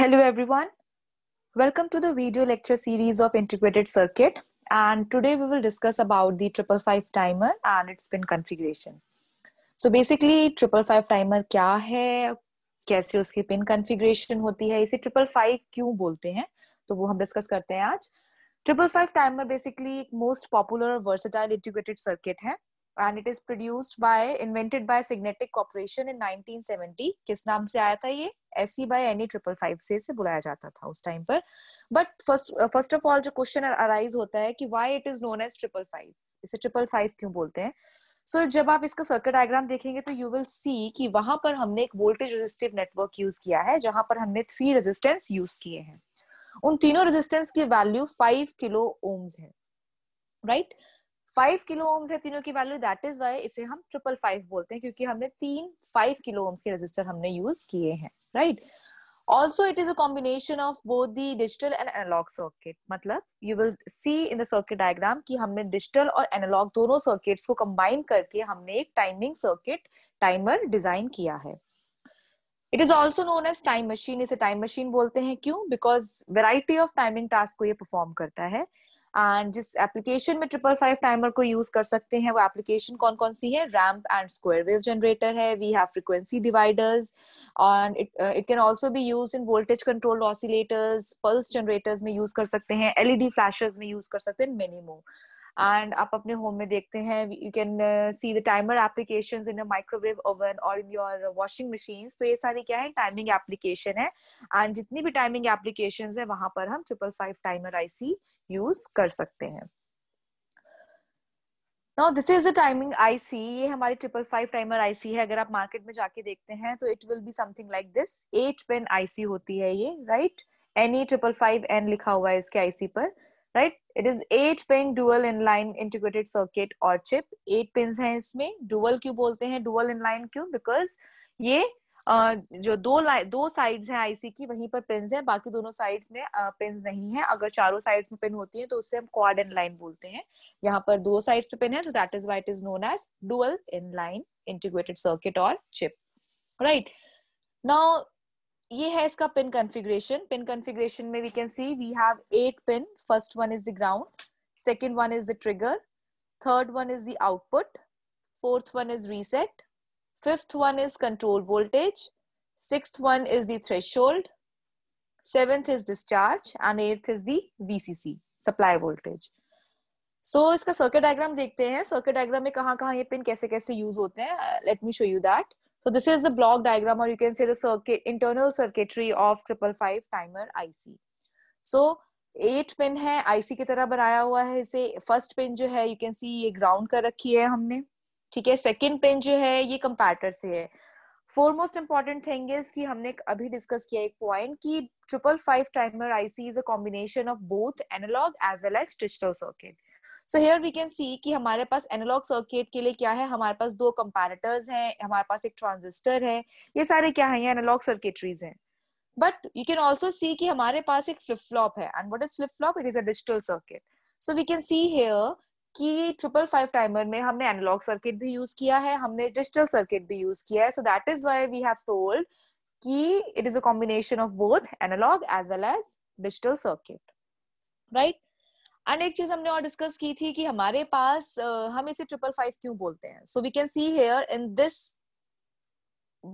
Hello everyone. Welcome to the video lecture series of integrated circuit. And today we will discuss about the 555 timer and its pin configuration. So basically 555 timer क्या है कैसे उसकी pin configuration होती है इसे triple five क्यों बोलते हैं तो वो हम डिस्कस करते हैं आज ट्रिपल फाइव टाइमर बेसिकली एक most popular versatile integrated circuit है and it is produced by invented by Signetic corporation in 1970 किस नाम से आया था ये S C by NE triple five से से बुलाया जाता था उस टाइम पर but first first of all जो क्वेश्चन अराइज होता है कि why it is known as triple five इसे ट्रिपल फाइव क्यों बोलते हैं सो so, जब आप इसका सर्किट डायग्राम देखेंगे तो यू विल सी कि वहां पर हमने एक वोल्टेज रेजिस्टिव नेटवर्क यूज किया है जहां पर हमने थ्री रेजिस्टेंस यूज किए हैं उन तीनों रेजिस्टेंस की वैल्यू फाइव किलो ओम्स है right right? Five kilo ohms है तीनों की वैल्यू दैट इज वाई इसे हम ट्रिपल फाइव बोलते हैं क्योंकि हमने तीन फाइव किलो ओम्स के रजिस्टर हमने यूज किए हैं right also it is a combination of both the digital and analog circuit मतलब you will see in the circuit diagram कि हमने डिजिटल और एनालॉग दोनों सर्किट्स को कंबाइन करके हमने एक टाइमिंग सर्किट टाइमर डिजाइन किया है it is also known as time machine इसे टाइम मशीन बोलते हैं क्यों because variety of timing task को ये परफॉर्म करता है एंड जिस एप्लीकेशन में ट्रिपल फाइव टाइमर को यूज कर सकते हैं वो एप्लीकेशन कौन कौन सी है ramp and square wave generator है we have frequency dividers and it can also भी use in voltage control oscillators pulse generators में यूज कर सकते हैं एलईडी फ्लैशर्स e में यूज कर सकते हैं मेनी मोर एंड आप अपने होम में देखते हैं you can see the timer application in microwave oven और इन योर वॉशिंग मशीन तो ये सारी क्या है टाइमिंग एप्लीकेशन है एंड जितनी भी टाइमिंग एप्लीकेशन है वहां पर हम triple five timer IC use कर सकते हैं now this is a timing IC ये हमारी ट्रिपल फाइव टाइमर आईसी है अगर आप मार्केट में जाके देखते हैं तो it will be something like this eight pin IC होती है ये right NE triple five N लिखा हुआ है इसके आईसी पर right it is eight pin dual inline integrated circuit और चिप एट पिन है इसमें डुअल क्यों बोलते हैं डुअल इनलाइन क्यों बिकॉज ये जो दो दो साइड्स हैं आईसी की वहीं पर पिन हैं बाकी दोनों साइड्स में पिन नहीं है अगर चारों साइड्स में पिन होती है तो उससे हम क्वाड इन लाइन बोलते हैं यहाँ पर दो साइड्स पे पिन है तो that is why it is known as dual in line integrated circuit और चिप राइट नाउ ये है इसका पिन कॉन्फ़िगरेशन पिन कॉन्फ़िगरेशन में we can see we have eight pin first one is the ground second one is the trigger third one is the output fourth one is reset fifth one is control voltage six one is the threshold seventh is discharge and eighth is the C C supply voltage so इसका circuit diagram देखते हैं circuit diagram में कहा ये pin कैसे कैसे use होते हैं let me show you that So this is the block diagram or you can say the circuit internal circuitry of five timer IC. So eight pin है आईसी की तरह बनाया हुआ है इसे फर्स्ट पिन जो है यू कैन सी ये ग्राउंड कर रखी है हमने ठीक है सेकंड पिन जो है ये कंपैरेटर से है for most important thing is कि हमने अभी डिस्कस किया एक पॉइंट कि triple five timer IC is a combination of both analog as well as digital circuit so here we can see कि हमारे पास एनालॉग सर्किट के लिए क्या है हमारे पास दो कंपैरेटर्स हैं हमारे पास एक ट्रांजिस्टर है ये सारे क्या है एनोलॉग एनालॉग सर्किटरीज हैं but you can also see कि हमारे पास एक फ्लिप फ्लॉप है and what is flip flop it is a digital circuit so we can see here कि ट्रिपल फाइव टाइमर में हमने एनालॉग सर्किट भी यूज किया है हमने डिजिटल सर्किट भी यूज किया है so that is why we have told कि it is a combination of both analog as well as digital circuit right and एक चीज हमने और डिस्कस की थी कि हमारे पास uh, हम इसे ट्रिपल फाइव क्यों बोलते हैं so we can see here in this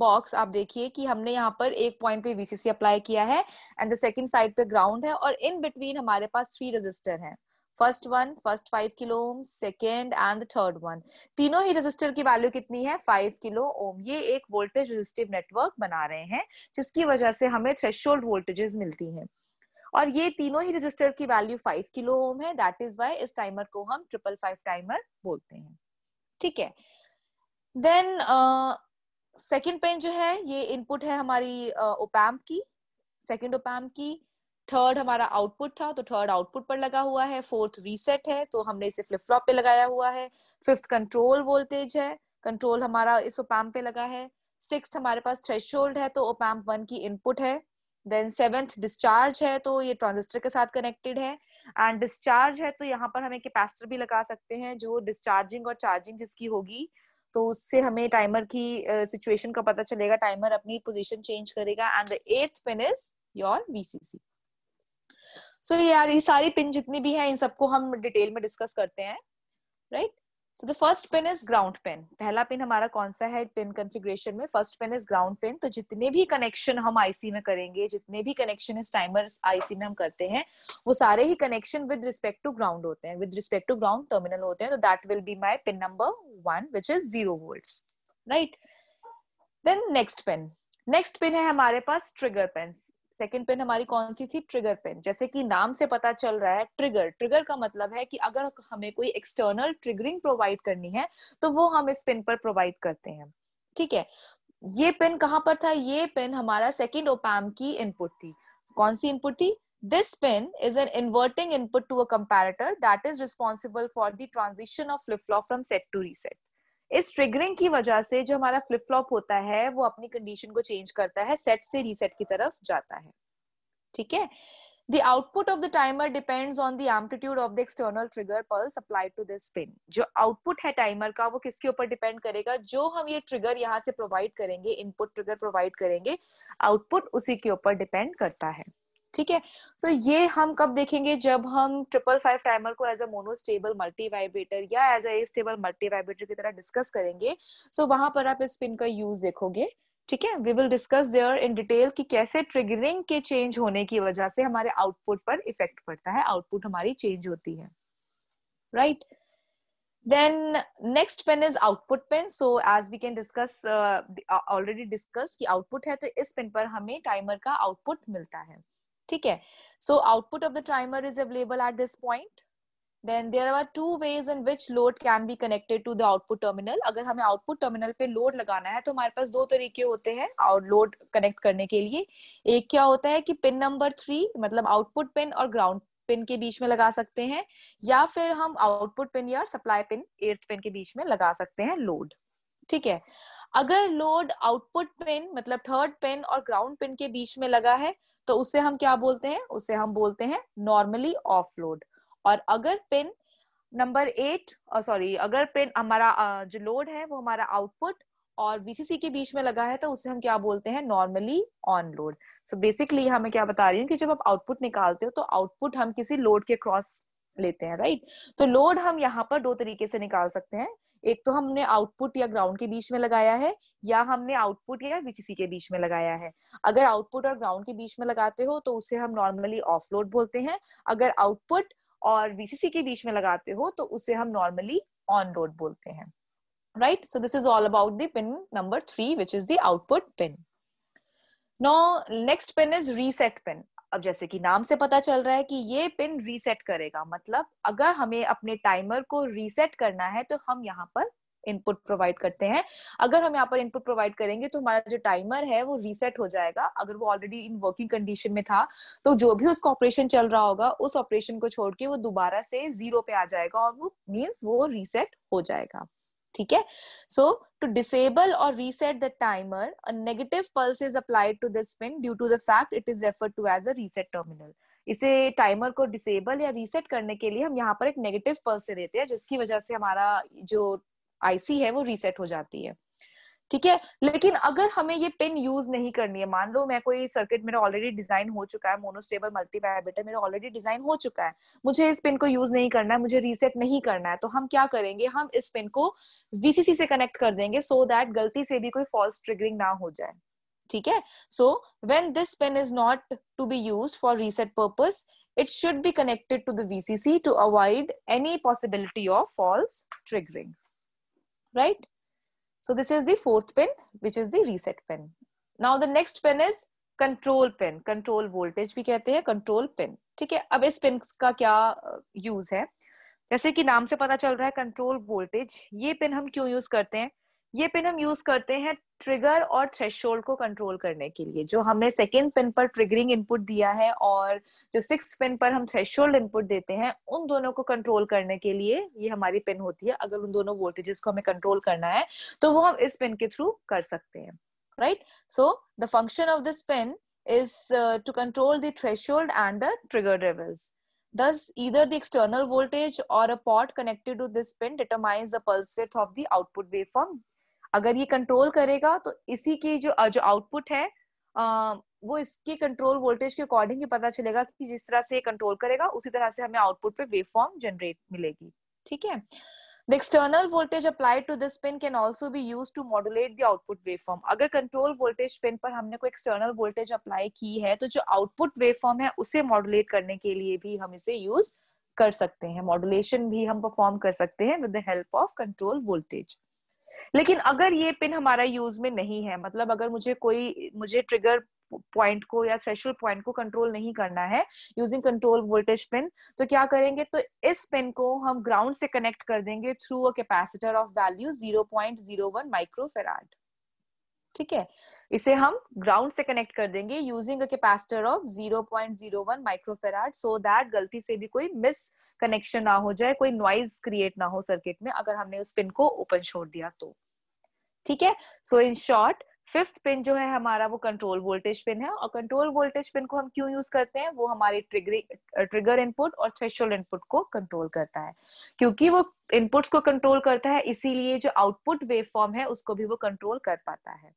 box आप देखिए कि हमने यहाँ पर एक पॉइंट पे वीसीसी अप्लाई किया है एंड द सेकंड साइड पे ग्राउंड है और इन बिटवीन हमारे पास थ्री रजिस्टर हैं first one first five kilo ohm second and third one तीनों ही रजिस्टर की वैल्यू कितनी है फाइव किलो ओम ये एक वोल्टेज रजिस्टिव नेटवर्क बना रहे हैं जिसकी वजह से हमें थ्रेशोल्ड वोल्टेजेस मिलती हैं और ये तीनों ही रजिस्टर की वैल्यू फाइव किलो ओम है दैट इज वाई इस टाइमर को हम ट्रिपल फाइव टाइमर बोलते हैं ठीक है देन सेकेंड पेन जो है ये इनपुट है हमारी ओपैम्प uh, की सेकेंड ओपैम्प की थर्ड हमारा आउटपुट था तो थर्ड आउटपुट पर लगा हुआ है फोर्थ रीसेट है तो हमने इसे फ्लिप फ्लॉप पे लगाया हुआ है फिफ्थ कंट्रोल वोल्टेज है कंट्रोल हमारा इस ओपैम्प पे लगा है सिक्स हमारे पास थ्रेश है तो ओपैम्प वन की इनपुट है देन सेवेंथ डिस्चार्ज है तो ये ट्रांजिस्टर के साथ कनेक्टेड है एंड डिस्चार्ज है तो यहाँ पर हमें कैपेसिटर भी लगा सकते हैं जो डिस्चार्जिंग और चार्जिंग जिसकी होगी तो उससे हमें टाइमर की सिचुएशन uh, का पता चलेगा टाइमर अपनी पोजीशन चेंज करेगा and the eighth pin is your VCC so यार ये सारी पिन जितनी भी है इन सबको हम डिटेल में डिस्कस करते हैं right so the first pin is ground pin पहला पिन हमारा कौन सा है पिन कन्फिग्रेशन में first pin is ground pin तो जितने भी कनेक्शन हम आईसी में करेंगे जितने भी कनेक्शन इस टाइमर आईसी में हम करते हैं वो सारे ही connection with respect to ground होते हैं with respect to ground terminal होते हैं तो that will be my pin number one which is zero volt right then next pin next pin है हमारे पास ट्रिगर पेन सेकेंड पेन हमारी कौन सी थी ट्रिगर पेन जैसे कि नाम से पता चल रहा है ट्रिगर ट्रिगर का मतलब है कि अगर हमें कोई एक्सटर्नल ट्रिगरिंग प्रोवाइड करनी है तो वो हम इस पेन पर प्रोवाइड करते हैं ठीक है ये पेन कहाँ पर था ये पेन हमारा सेकेंड ओपैम की इनपुट थी कौन सी इनपुट थी this pin is an inverting input to a comparator that is responsible for the transition of flip-flop from set to reset इस ट्रिगरिंग की वजह से जो हमारा फ्लिप फ्लॉप होता है वो अपनी कंडीशन को चेंज करता है सेट से रीसेट की तरफ जाता है ठीक है The output of the timer depends on the amplitude of the external trigger pulse applied to this pin. जो output है timer का वो किसके ऊपर depend करेगा जो हम ये trigger यहाँ से provide करेंगे input trigger provide करेंगे output उसी के ऊपर depend करता है ठीक है सो so, ये हम कब देखेंगे जब हम ट्रिपल फाइव टाइमर को एज अ मोनोस्टेबल मल्टीवाइब्रेटर या एज ए स्टेबल मल्टीवाइब्रेटर की तरह डिस्कस करेंगे सो so, वहां पर आप इस पिन का यूज देखोगे ठीक है we will discuss there in detail कि कैसे ट्रिगरिंग के चेंज होने की वजह से हमारे आउटपुट पर इफेक्ट पड़ता है आउटपुट हमारी चेंज होती है right right? then next pin is output pin so as we can discuss uh, already discussed ki output hai to is pin par hame timer ka output milta hai ठीक है so output of the timer is available at this point then there are two ways in which load can be connected to the output terminal अगर हमें output terminal पे load लगाना है तो हमारे पास दो तरीके होते हैं और लोड कनेक्ट करने के लिए एक क्या होता है कि पिन नंबर थ्री मतलब आउटपुट पिन और ग्राउंड पिन के बीच में लगा सकते हैं या फिर हम आउटपुट पिन या सप्लाई पिन एर्थ पिन के बीच में लगा सकते हैं लोड ठीक है अगर लोड आउटपुट पिन मतलब थर्ड पिन और ग्राउंड पिन के बीच में लगा है तो उससे हम क्या बोलते हैं उसे हम बोलते हैं नॉर्मली ऑफलोड और अगर पिन नंबर एट सॉरी अगर पिन हमारा जो लोड है वो हमारा आउटपुट और वीसीसी के बीच में लगा है तो उसे हम क्या बोलते हैं normally on load so basically हमें क्या बता रही हूँ कि जब आप आउटपुट निकालते हो तो आउटपुट हम किसी लोड के क्रॉस लेते हैं राइट तो लोड हम यहाँ पर दो तरीके से निकाल सकते हैं एक तो हमने आउटपुट या ग्राउंड के बीच में लगाया है या हमने आउटपुट या बीसीसी के बीच में लगाया है अगर आउटपुट और ग्राउंड के बीच में लगाते हो तो उसे हम नॉर्मली ऑफ लोड बोलते हैं अगर आउटपुट और बीसीसी के बीच में लगाते हो तो उसे हम नॉर्मली ऑन रोड बोलते हैं right so this is all about pin number three which is the output pin now next pin is reset pin अब जैसे कि नाम से पता चल रहा है कि ये पिन रीसेट करेगा मतलब अगर हमें अपने टाइमर को रीसेट करना है तो हम यहाँ पर इनपुट प्रोवाइड करते हैं अगर हम यहाँ पर इनपुट प्रोवाइड करेंगे तो हमारा जो टाइमर है वो रीसेट हो जाएगा अगर वो ऑलरेडी इन वर्किंग कंडीशन में था तो जो भी उसका ऑपरेशन चल रहा होगा उस ऑपरेशन को छोड़ के वो दोबारा से जीरो पे आ जाएगा और वो मीन्स वो रीसेट हो जाएगा ठीक है सो टू डिसेबल और reset the timer a negative pulse is applied to this pin due to the fact it is refer to as a reset terminal इसे टाइमर को डिसेबल या रीसेट करने के लिए हम यहाँ पर एक नेगेटिव पल्स से देते हैं जिसकी वजह से हमारा जो आईसी है वो रीसेट हो जाती है ठीक है लेकिन अगर हमें ये पिन यूज नहीं करनी है मान लो मैं कोई सर्किट मेरा ऑलरेडी डिजाइन हो चुका है मोनोस्टेबल मल्टी मेरा ऑलरेडी डिजाइन हो चुका है मुझे इस पिन को यूज नहीं करना है मुझे रीसेट नहीं करना है तो हम क्या करेंगे हम इस पिन को वीसीसी से कनेक्ट कर देंगे सो so दैट गलती से भी कोई फॉल्स ट्रिगरिंग ना हो जाए ठीक है so when this pin is not to be use for reset purpose it should be connected to the vcc to avoid any possibility of false triggering right So this is the fourth pin, which is the reset pin. Now the next pin is control pin control voltage भी कहते हैं control pin ठीक है अब इस pin का क्या use uh, है जैसे कि नाम से पता चल रहा है कंट्रोल वोल्टेज ये पिन हम क्यों यूज करते हैं ये पिन हम यूज करते हैं ट्रिगर और थ्रेशोल्ड को कंट्रोल करने के लिए जो हमने सेकेंड पिन पर ट्रिगरिंग इनपुट दिया है और जो सिक्स पिन पर हम थ्रेश इनपुट देते हैं उन दोनों को कंट्रोल करने के लिए ये हमारी पिन होती है अगर उन दोनों वोल्टेजेस को हमें कंट्रोल करना है तो वो हम इस पिन के थ्रू कर सकते हैं right so the function of this pin is to control control the and the trigger trigger levels. Thus, either the external voltage or a port connected to this pin determines the pulse width of the output waveform अगर ये control करेगा तो इसी की जो जो output है वो इसके कंट्रोल वोल्टेज के अकॉर्डिंग ही पता चलेगा कि जिस तरह से ये कंट्रोल करेगा उसी तरह से हमें आउटपुट पे वेवफॉर्म जनरेट मिलेगी ठीक है the external voltage applied to this pin can also be use to modulate the output form अगर कंट्रोल वोल्टेज पिन पर हमने कोई एक्सटर्नल वोल्टेज अप्लाई की है तो जो आउटपुट वेव फॉर्म है उसे मॉडुलेट करने के लिए भी हम इसे यूज कर सकते हैं मॉडुलेशन भी हम परफॉर्म कर सकते हैं with the help of control voltage लेकिन अगर ये पिन हमारा यूज में नहीं है मतलब अगर मुझे कोई मुझे ट्रिगर पॉइंट को या स्पेशल पॉइंट को कंट्रोल नहीं करना है यूजिंग कंट्रोल वोल्टेज पिन तो क्या करेंगे तो इस पिन को हम ग्राउंड से कनेक्ट कर देंगे through a capacitor of value zero zero point micro microfarad ठीक है इसे हम ग्राउंड से कनेक्ट कर देंगे using a capacitor of 0.01 microfarad so that गलती से भी कोई मिस कनेक्शन ना हो जाए कोई नॉइज क्रिएट ना हो सर्किट में अगर हमने उस पिन को ओपन छोड़ दिया तो ठीक है so in short fifth pin जो है हमारा वो कंट्रोल वोल्टेज पिन है और कंट्रोल वोल्टेज पिन को हम क्यों यूज करते हैं वो हमारे ट्रिगर ट्रिगर इनपुट और थ्रेशोल इनपुट को कंट्रोल करता है क्योंकि वो इनपुट्स को कंट्रोल करता है इसीलिए जो आउटपुट वेव फॉर्म है उसको भी वो कंट्रोल कर पाता है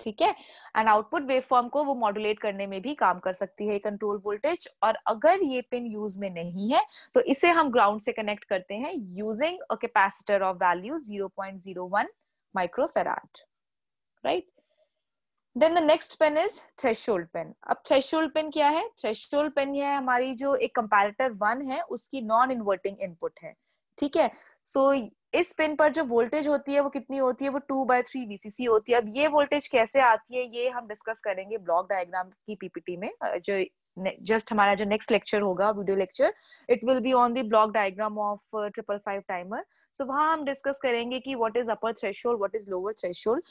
ठीक है एंड आउटपुट वेवफॉर्म को वो मॉड्यूलेट करने में भी काम कर सकती है कंट्रोल वोल्टेज और अगर ये पिन यूज में नहीं है तो इसे हम ग्राउंड से कनेक्ट करते हैं using a capacitor of value 0.01 microfarad right then the next pin is threshold pin अब थ्रेशोल्ड पेन क्या है थ्रेशोल्ड पेन यह है हमारी जो एक कंपेरेटर वन है उसकी नॉन इन्वर्टिंग इनपुट है ठीक है सो इस पिन पर जो वोल्टेज होती है वो कितनी होती है वो टू बाय थ्री वीसीसी होती है अब ये वोल्टेज कैसे आती है ये हम डिस्कस करेंगे ब्लॉक डायग्राम की पीपीटी में जो जस्ट हमारा जो नेक्स्ट लेक्चर होगा video lecture it will be on the block diagram of triple five timer so वहां हम डिस्कस करेंगे कि what is upper threshold what is lower threshold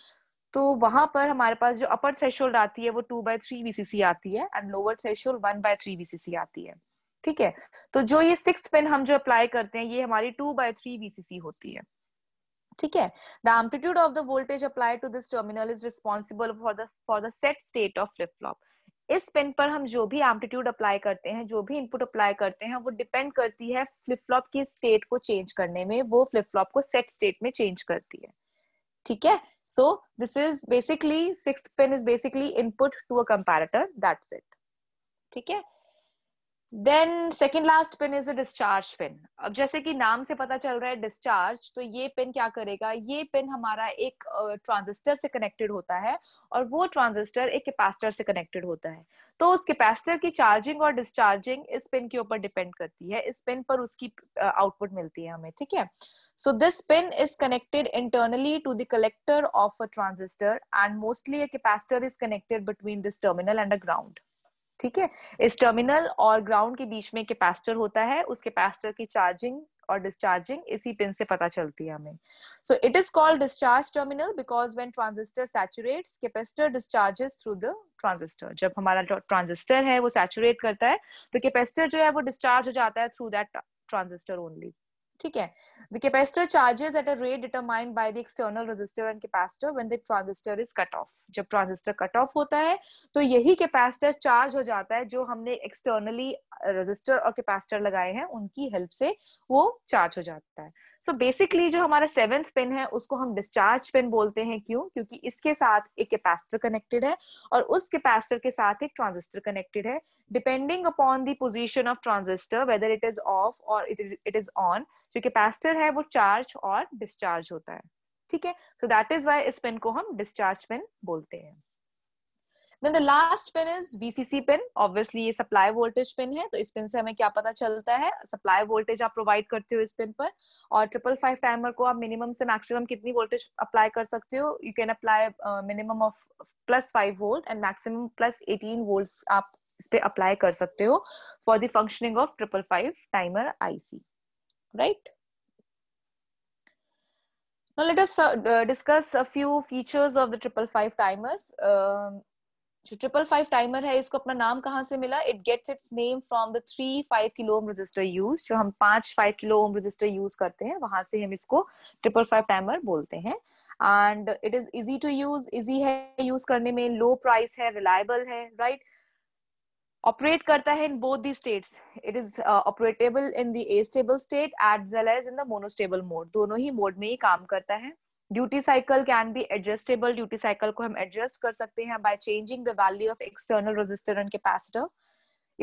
तो वहां पर हमारे पास जो अपर थ्रेशोल्ड आती है वो टू बाय थ्री वीसीसी आती है and lower threshold one by three VCC आती है ठीक है तो जो ये सिक्स पिन हम जो अप्लाई करते हैं ये हमारी टू बाय थ्री बीसीसी होती है ठीक है the amplitude of the voltage apply to this terminal is responsible for the for the set state of flip flop इस पिन पर हम जो भी एम्पलीट्यूड अप्लाई करते हैं जो भी इनपुट अप्लाई करते हैं वो डिपेंड करती है फ्लिप फ्लॉप की स्टेट को चेंज करने में वो फ्लिप फ्लॉप को सेट स्टेट में चेंज करती है ठीक है so this is basically six pin is basically input to a comparator that's it ठीक है then second last pin is a discharge pin अब जैसे कि नाम से पता चल रहा है डिस्चार्ज तो ये पिन क्या करेगा ये पिन हमारा एक ट्रांजिस्टर uh, से कनेक्टेड होता है और वो ट्रांजिस्टर एक कैपेसिटर से कनेक्टेड होता है तो उस कैपेसिटर की चार्जिंग और डिस्चार्जिंग इस पिन के ऊपर डिपेंड करती है इस पिन पर उसकी आउटपुट uh, मिलती है हमें ठीक है so this pin is connected internally to the collector of a transistor and mostly a capacitor is connected between this terminal and a ground ठीक है इस टर्मिनल और ग्राउंड के बीच में कैपेसिटर होता है उस कैपेसिटर की चार्जिंग और डिस्चार्जिंग इसी पिन से पता चलती है हमें so it is called discharge terminal because when transistor saturates capacitor discharges through the transistor जब हमारा ट्रांजिस्टर है वो सैचुरेट करता है तो कैपेसिटर जो है वो डिस्चार्ज हो जाता है थ्रू दैट ट्रांजिस्टर ओनली ठीक है the capacitor charges at a rate determined by the external resistor and capacitor when the transistor is cut off जब ट्रांजिस्टर कट ऑफ होता है तो यही कैपेसिटर चार्ज हो जाता है जो हमने एक्सटर्नली रेजिस्टर और कैपेसिटर लगाए हैं उनकी हेल्प से वो चार्ज हो जाता है सो so बेसिकली जो हमारा सेवेंथ पिन है उसको हम डिस्चार्ज पिन बोलते हैं क्यों क्योंकि इसके साथ एक कैपेसिटर कनेक्टेड है और उस कैपेसिटर के साथ एक ट्रांजिस्टर कनेक्टेड है depending upon the position of transistor whether it is off और इट इज ऑन जो कैपेसिटर है वो चार्ज और डिस्चार्ज होता है ठीक है सो दैट इज वाई इस पिन को हम डिस्चार्ज पिन बोलते हैं then the last pin is VCC pin obviously ये सप्लाई वोल्टेज पिन है तो इस पिन से हमें क्या पता चलता है सप्लाई वोल्टेज आप प्रोवाइड करते हो इस पिन पर और ट्रिपल फाइव टाइमर को आप मिनिमम से मैक्सिमम कितनी वोल्टेज अप्लाई कर सकते हो you can apply minimum of plus five volt and maximum plus eighteen volt आप इस पे अप्लाई कर सकते हो for the functioning of triple five timer IC right Now let us uh, discuss a few features of the triple five timer. Uh, जो triple five timer है इसको अपना नाम कहाँ से मिला it gets its name from the three five kilo ohm resistor use जो हम पांच five kilo ohm resistor use करते हैं वहां से हम इसको ट्रिपल फाइव टाइमर बोलते हैं and it is easy to use easy है यूज करने में लो प्राइस है रिलायबल है राइट right? ऑपरेट करता है in both the states it is operatable in the astable state at well as in the monostable mode दोनों ही mode में ही काम करता है duty cycle can be adjustable duty cycle को हम एडजस्ट कर सकते हैं by changing the value of external resistor and capacitor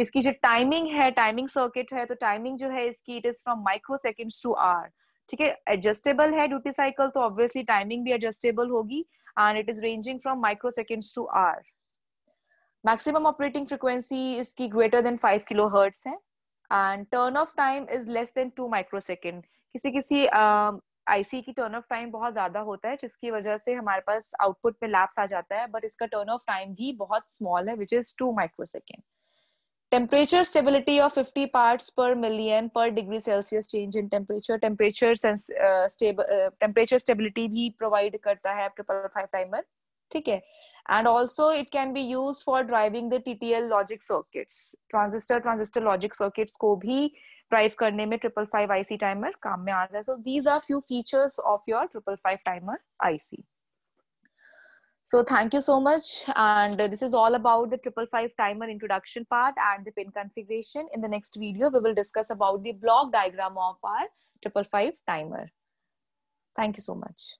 इसकी जो टाइमिंग है टाइमिंग सर्किट है तो टाइमिंग जो है इसकी it is from micro second to hour ठीक है एडजस्टेबल है ड्यूटी साइकिल तो ऑब्वियसली टाइमिंग भी एडजस्टेबल होगी and it is ranging from micro second to hour maximum operating frequency इसकी greater than five kilo hertz है and turn off time is less than two micro second किसी किसी IC की turn off time बहुत ज्यादा होता है जिसकी वजह से हमारे पास आउटपुट पे लैप्स आ जाता है बट इसका टर्न ऑफ टाइम भी बहुत स्मॉल है which is two microsecond temperature stability of fifty part per million per degree Celsius change in temperature temperature temperature stability भी प्रोवाइड करता है ट्रिपल फाइव टाइमर ठीक है and also it can be use for driving the TTL logic circuits transistor transistor logic circuits को भी drive करने में triple five IC timer काम में आता है so these are few features of your triple five timer IC So thank you so much. And this is all about the 555 timer introduction part and the pin configuration. In the next video, we will discuss about the block diagram of our 555 timer. Thank you so much.